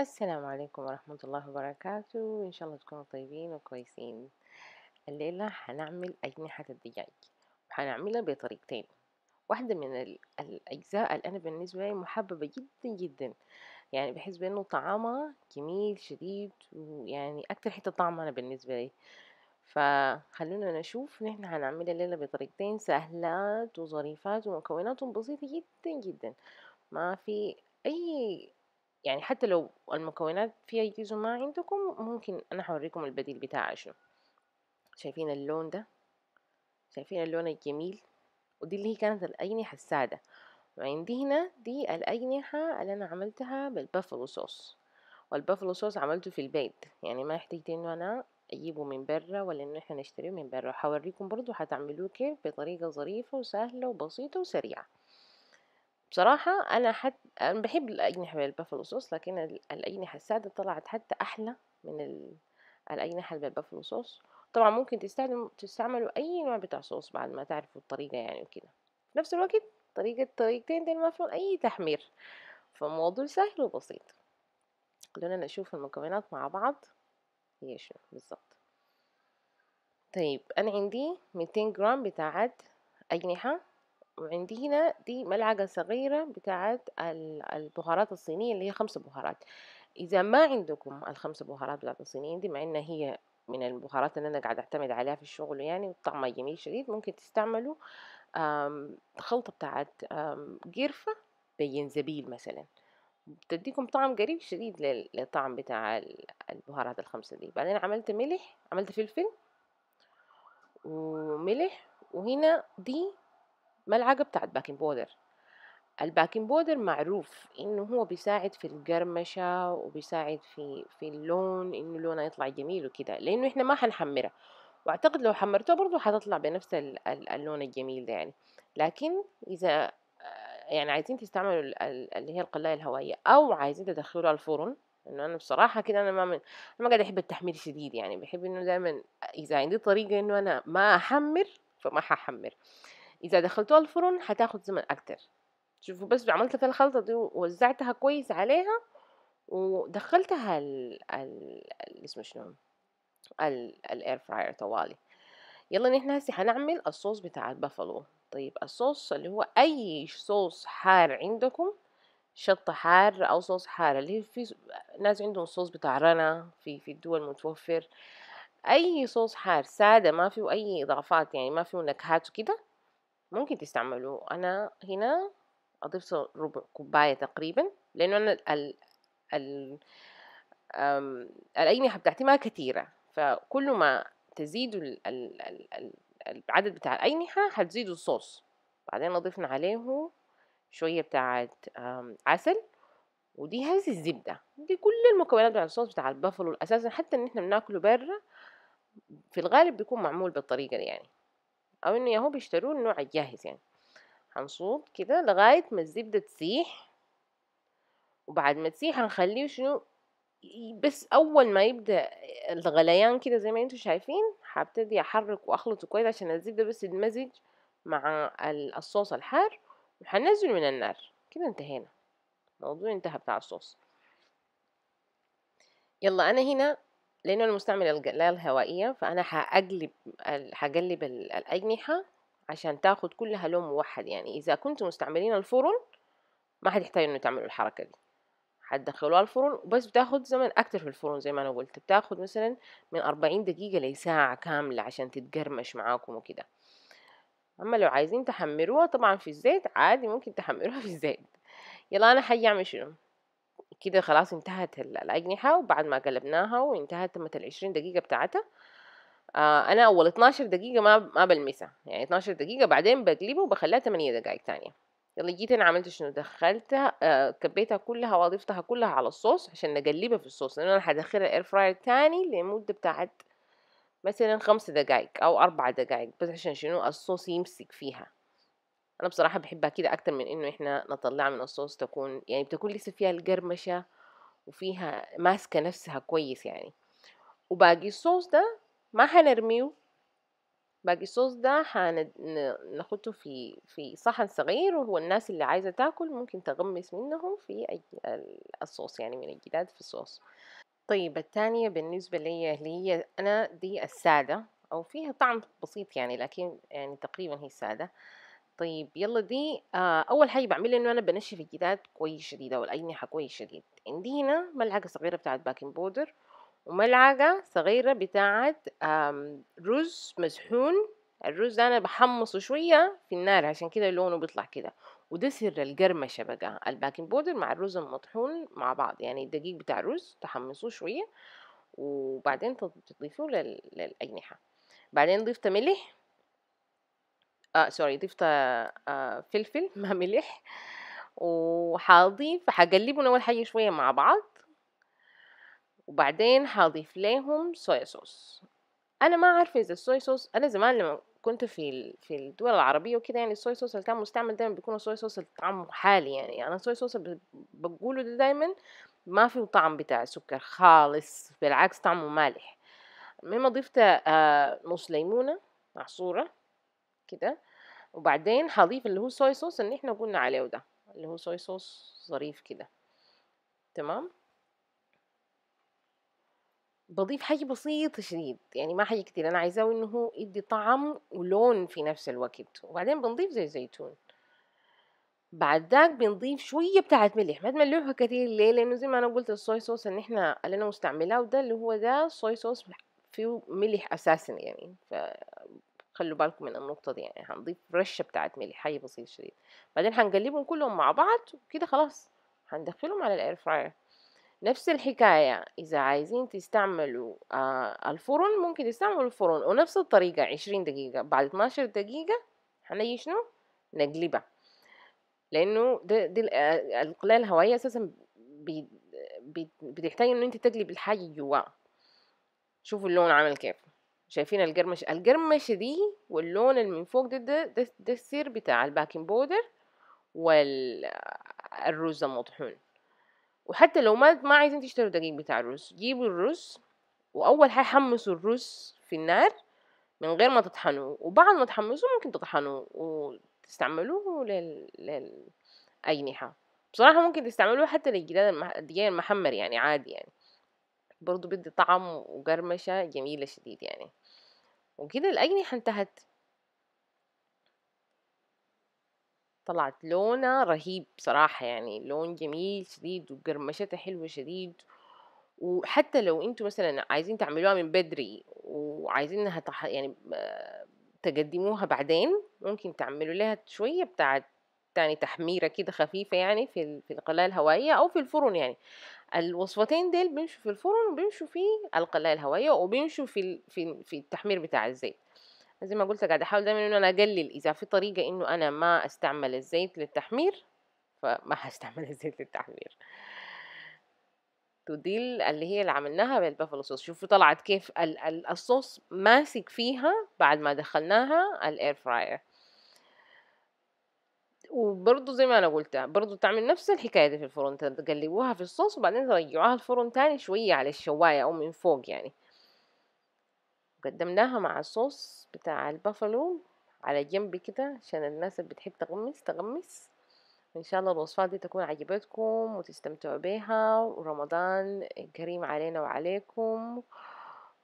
السلام عليكم ورحمة الله وبركاته إن شاء الله تكونوا طيبين وكويسين الليلة هنعمل أجنحة الدجاج وهنعملها بطريقتين واحدة من الأجزاء اللي أنا بالنسبة لي محببة جدا جدا يعني بحس بأنه طعامها جميل شديد ويعني أكتر حتة طعم أنا بالنسبة لي فخلونا نشوف نحن هنعملها الليلة بطريقتين سهلات وظريفات ومكوناتهم بسيطة جدا جدا ما في أي يعني حتى لو المكونات فيها يجوزوا ما عندكم ممكن انا هوريكم البديل بتاعه شنو شايفين اللون ده شايفين اللون الجميل ودي اللي هي كانت الاجنحه الساده وعندي هنا دي الاجنحه اللي انا عملتها بالبافلو صوص والبافلو صوص عملته في البيت يعني ما احتجت انه انا اجيبه من برا ولا انه احنا نشتريه من برا هوريكم برضو هتعملوه كيف بطريقه ظريفه وسهله وبسيطه وسريعه بصراحة أنا حت... أنا بحب الأجنحة بالبافلو لكن الأجنحة السادة طلعت حتى أحلى من ال... الأجنحة بالبافلو طبعا ممكن تستعمل تستعملوا أي نوع بتاع صوص بعد ما تعرفوا الطريقة يعني وكده في نفس الوقت طريقة طريقتين دي فيهم أي تحمير فموضوع سهل وبسيط خلونا نشوف المكونات مع بعض هي شنو بالظبط طيب أنا عندي ميتين جرام بتاعت أجنحة وعندي هنا دي ملعقة صغيرة بتاعت البهارات الصينية اللي هي خمس بهارات إذا ما عندكم الخمس بهارات بتاعت الصينية دي مع إن هي من البهارات اللي أنا قاعد أعتمد عليها في الشغل يعني وطعمها جميل شديد ممكن تستعملوا خلطة بتاعت قرفة بينزبيل مثلا بتديكم طعم قريب شديد للطعم بتاع البهارات الخمسة دي بعدين عملت ملح عملت فلفل وملح وهنا دي ملعقة بتاعت باكنج بودر الباكنج بودر معروف انه هو بيساعد في القرمشة وبيساعد في في اللون انه لونه يطلع جميل وكده لانه احنا ما حنحمرها واعتقد لو حمرته برضو حتطلع بنفس اللون الجميل ده يعني لكن اذا آه، يعني عايزين تستعملوا اللي هي القلاية الهوائية او عايزين تدخلوها الفرن انه انا بصراحة كده انا ما من... ما قاعد احب التحمير شديد يعني بحب انه دايما اذا عندي طريقة انه انا ما احمر فما ححمر اذا دخلتوها الفرن هتاخد زمن اكتر شوفوا بس عملت في الخلطة دي ووزعتها كويس عليها ودخلتها ال ال اسمه شنو الاير فراير طوالي يلا نحن هسه هنعمل الصوص بتاع البفلو طيب الصوص اللي هو اي صوص حار عندكم شطة حار او صوص حار اللي هي في ناس عندهم صوص بتاع رنا في في الدول متوفر اي صوص حار سادة ما فيه اي اضافات يعني ما فيه نكهات وكده ممكن تستعملوه انا هنا اضيف ربع كوبايه تقريبا لانه انا ال ال الاجنحه بتاعتي ما كتيره فكل ما تزيدوا ال ال ال العدد بتاع الاجنحه هتزيدوا الصوص بعدين اضفنا عليه شويه بتاعة عسل ودي هذه الزبده دي كل المكونات بتاع الصوص بتاع البافلو اساسا حتى ان احنا بناكله برا في الغالب بيكون معمول بالطريقه دي يعني او انه ياهو بيشتروه النوع الجاهز يعني هنصوب كده لغاية ما الزبدة تسيح وبعد ما تسيح هنخليه شنو بس اول ما يبدا الغليان كده زي ما انتم شايفين هبتدي احرك واخلطه كويس عشان الزبده بس تتمزج مع الصوص الحار وهنزله من النار كده انتهينا الموضوع انتهى بتاع الصوص يلا انا هنا لأنه المستعمل الجلال الهوائية فأنا هقلب هقلب الأجنحة عشان تاخد كلها لون موحد يعني إذا كنتوا مستعملين الفرن ما هتحتاجوا إنه تعملوا الحركة دي حتدخلوها الفرن وبس بتاخد زمن أكتر في الفرن زي ما أنا قلت بتاخد مثلا من أربعين دقيقة لساعة كاملة عشان تتقرمش معاكم وكده أما لو عايزين تحمروها طبعا في الزيت عادي ممكن تحمروها في الزيت يلا أنا حاجة أعمل شنو كده خلاص انتهت الأجنحة وبعد ما قلبناها وانتهت تمت العشرين دقيقة بتاعتها آه أنا أول اتناشر دقيقة ما ما بلمسها يعني اتناشر دقيقة بعدين بقلبه وبخليها تمانية دقايق تانية يلا جيت أنا عملت شنو دخلتها آه كبيتها كلها وضفتها كلها على الصوص عشان نقلبها في الصوص لأنه أنا حدخلها الإير فراير تاني لمدة بتاعت مثلا خمس دقايق أو أربع دقايق بس عشان شنو الصوص يمسك فيها انا بصراحه بحبها كده اكتر من انه احنا نطلعها من الصوص تكون يعني بتكون لسه فيها القرمشه وفيها ماسكه نفسها كويس يعني وباقي الصوص ده ما حنرميه باقي الصوص ده حناخده في في صحن صغير وهو الناس اللي عايزه تاكل ممكن تغمس منه في الصوص يعني من الجداد في الصوص طيب الثانيه بالنسبه لي هي انا دي الساده او فيها طعم بسيط يعني لكن يعني تقريبا هي ساده طيب يلا دي آه اول حاجه بعملها انه انا بنشف الجداد كويس شديد او الاجنحه كويس شديد عندي هنا ملعقه صغيره بتاعت باكنج بودر وملعقه صغيره بتاعت رز مزحون الرز ده انا بحمصه شويه في النار عشان كده لونه بيطلع كده وده سر القرمشه بقى الباكنج بودر مع الرز المطحون مع بعض يعني الدقيق بتاع الرز تحمصوه شويه وبعدين تضيفوه للاجنحه بعدين ضفت ملح آه سوري ضفت آه فلفل مع ملح وحاضيف حقلبهم اول حاجه شويه مع بعض وبعدين حاضيف ليهم صويا صوص انا ما عارفه اذا الصويا صوص انا زمان لما كنت في في الدول العربيه وكده يعني الصويا صوص اللي كان مستعمل دايما بيكون الصويا صوص طعمه حالي يعني انا الصويا صوص بقوله ده دايما ما فيه طعم بتاع سكر خالص بالعكس طعمه مالح المهم ضفت آه نص ليمونه معصوره كده وبعدين هضيف اللي هو صويا صوص اللي احنا قلنا عليه ده اللي هو صويا صوص ظريف كده تمام بضيف حاجة بسيطة شديد يعني ما حاجة كتير أنا عايزاه إنه يدي طعم ولون في نفس الوقت وبعدين بنضيف زي زيتون بعد ذاك بنضيف شوية بتاعت ملح ما تملوها كتير ليه لأنه زي ما أنا قلت الصويا صوص اللي احنا اللي أنا مستعملاه وده اللي هو ده صويا صوص فيه ملح أساسا يعني خلوا بالكم من النقطة دي يعني هنضيف رشة بتاعت ملح حي بسيط شديد بعدين هنقلبهم كلهم مع بعض وكده خلاص هندخلهم على الاير فراير نفس الحكاية إذا عايزين تستعملوا آه الفرن ممكن تستعملوا الفرن ونفس الطريقة عشرين دقيقة بعد اتناشر دقيقة هنيجي شنو نقلبها لأنه ده دي آه، القلاية الهوائية أساسا بتحتاج إنه أنت تقلب الحاجة جواها شوفوا اللون عامل كيف شايفين القرمش القرمش دي واللون اللي من فوق ده ده, ده, ده السر بتاع الباكنج بودر والرز المطحون وحتى لو ما ما عايزين تشتروا دقيق بتاع الرز جيبوا الرز واول حاجه حمصوا الرز في النار من غير ما تطحنوه وبعد ما تحمصوا ممكن تطحنوه وتستعملوه لل... للأجنحة بصراحة ممكن تستعملوه حتى للجداد الدقيق الدجاج المحمر يعني عادي يعني برضو بدي طعم وقرمشة جميلة شديد يعني وكده الأجنحة انتهت طلعت لونها رهيب صراحة يعني لون جميل شديد وقرمشتها حلوة شديد وحتى لو انتوا مثلا عايزين تعملوها من بدري وعايزين انها تح... يعني تقدموها بعدين ممكن تعملوا لها شوية بتاعت يعني تحميرة كده خفيفة يعني في في القلاية الهوائية أو في الفرن يعني الوصفتين دول بيمشوا في الفرن وبيمشوا في القلاية الهوائية وبيمشوا في في في التحمير بتاع الزيت زي ما قلت قاعد احاول دايما انه انا اقلل اذا في طريقة انه انا ما استعمل الزيت للتحمير فما هستعمل الزيت للتحمير ودي اللي هي اللي عملناها بالبافلو صوص شوفوا طلعت كيف الصوص ماسك فيها بعد ما دخلناها الاير فراير وبرضه زي ما انا قلت برضه تعمل نفس الحكايه دي في الفرن تقلبوها في الصوص وبعدين ترجعوها الفرن تاني شويه على الشوايه او من فوق يعني قدمناها مع الصوص بتاع البافلو على جنب كده عشان الناس اللي بتحب تغمس تغمس ان شاء الله الوصفات دي تكون عجبتكم وتستمتعوا بيها ورمضان كريم علينا وعليكم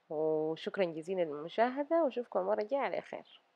وشكرا جزيلا للمشاهده واشوفكم المره الجايه على خير